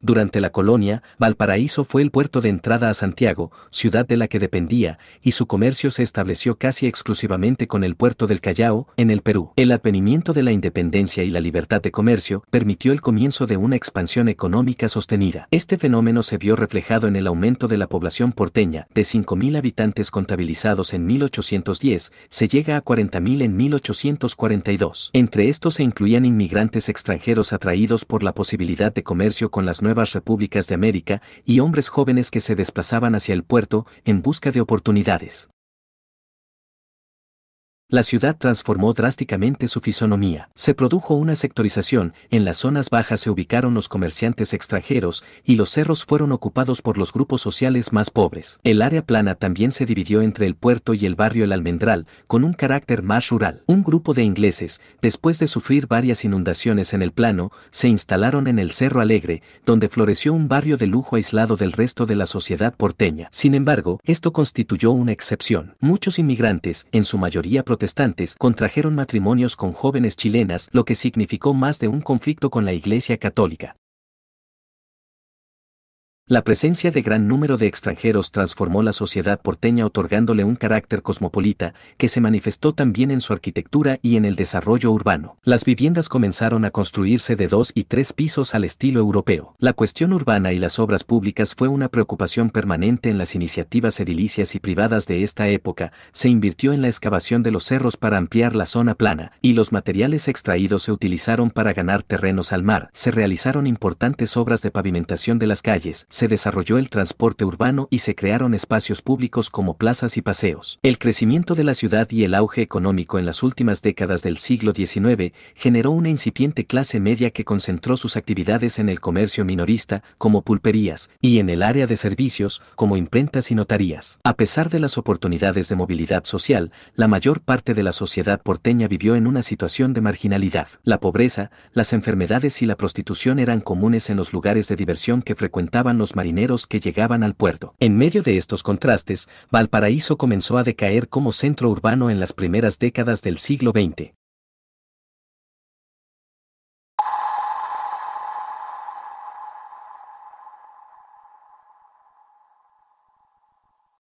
Durante la colonia, Valparaíso fue el puerto de entrada a Santiago, ciudad de la que dependía, y su comercio se estableció casi exclusivamente con el puerto del Callao, en el Perú. El advenimiento de la independencia y la libertad de comercio permitió el comienzo de una expansión económica sostenida. Este fenómeno se vio reflejado en el aumento de la población porteña, de 5.000 habitantes contabilizados en 1810, se llega a 40.000 en 1842. Entre estos se incluían inmigrantes extranjeros atraídos por la posibilidad de comercio con las nuevas repúblicas de América y hombres jóvenes que se desplazaban hacia el puerto en busca de oportunidades. La ciudad transformó drásticamente su fisonomía. Se produjo una sectorización, en las zonas bajas se ubicaron los comerciantes extranjeros y los cerros fueron ocupados por los grupos sociales más pobres. El área plana también se dividió entre el puerto y el barrio El Almendral, con un carácter más rural. Un grupo de ingleses, después de sufrir varias inundaciones en el plano, se instalaron en el Cerro Alegre, donde floreció un barrio de lujo aislado del resto de la sociedad porteña. Sin embargo, esto constituyó una excepción. Muchos inmigrantes, en su mayoría protestantes contrajeron matrimonios con jóvenes chilenas, lo que significó más de un conflicto con la Iglesia Católica. La presencia de gran número de extranjeros transformó la sociedad porteña otorgándole un carácter cosmopolita que se manifestó también en su arquitectura y en el desarrollo urbano. Las viviendas comenzaron a construirse de dos y tres pisos al estilo europeo. La cuestión urbana y las obras públicas fue una preocupación permanente en las iniciativas edilicias y privadas de esta época. Se invirtió en la excavación de los cerros para ampliar la zona plana y los materiales extraídos se utilizaron para ganar terrenos al mar. Se realizaron importantes obras de pavimentación de las calles se desarrolló el transporte urbano y se crearon espacios públicos como plazas y paseos. El crecimiento de la ciudad y el auge económico en las últimas décadas del siglo XIX generó una incipiente clase media que concentró sus actividades en el comercio minorista, como pulperías, y en el área de servicios, como imprentas y notarías. A pesar de las oportunidades de movilidad social, la mayor parte de la sociedad porteña vivió en una situación de marginalidad. La pobreza, las enfermedades y la prostitución eran comunes en los lugares de diversión que frecuentaban los marineros que llegaban al puerto. En medio de estos contrastes, Valparaíso comenzó a decaer como centro urbano en las primeras décadas del siglo XX.